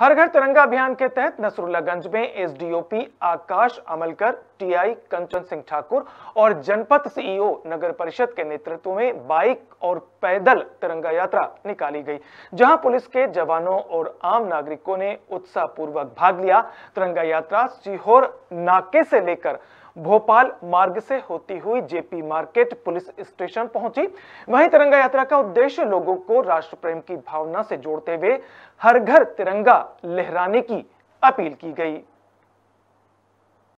हर घर तिरंगा अभियान के तहत नसरुल्लागंज में एसडीओपी आकाश अमलकर टीआई कंचन सिंह ठाकुर और जनपद सीईओ नगर परिषद के नेतृत्व में बाइक और पैदल तिरंगा यात्रा निकाली गई जहां पुलिस के जवानों और आम नागरिकों ने उत्साहपूर्वक भाग लिया तिरंगा यात्रा सीहोर नाके से लेकर भोपाल मार्ग से होती हुई जेपी मार्केट पुलिस स्टेशन पहुंची वहीं तिरंगा यात्रा का उद्देश्य लोगों को राष्ट्र प्रेम की भावना से जोड़ते हुए हर घर तिरंगा लहराने की अपील की गई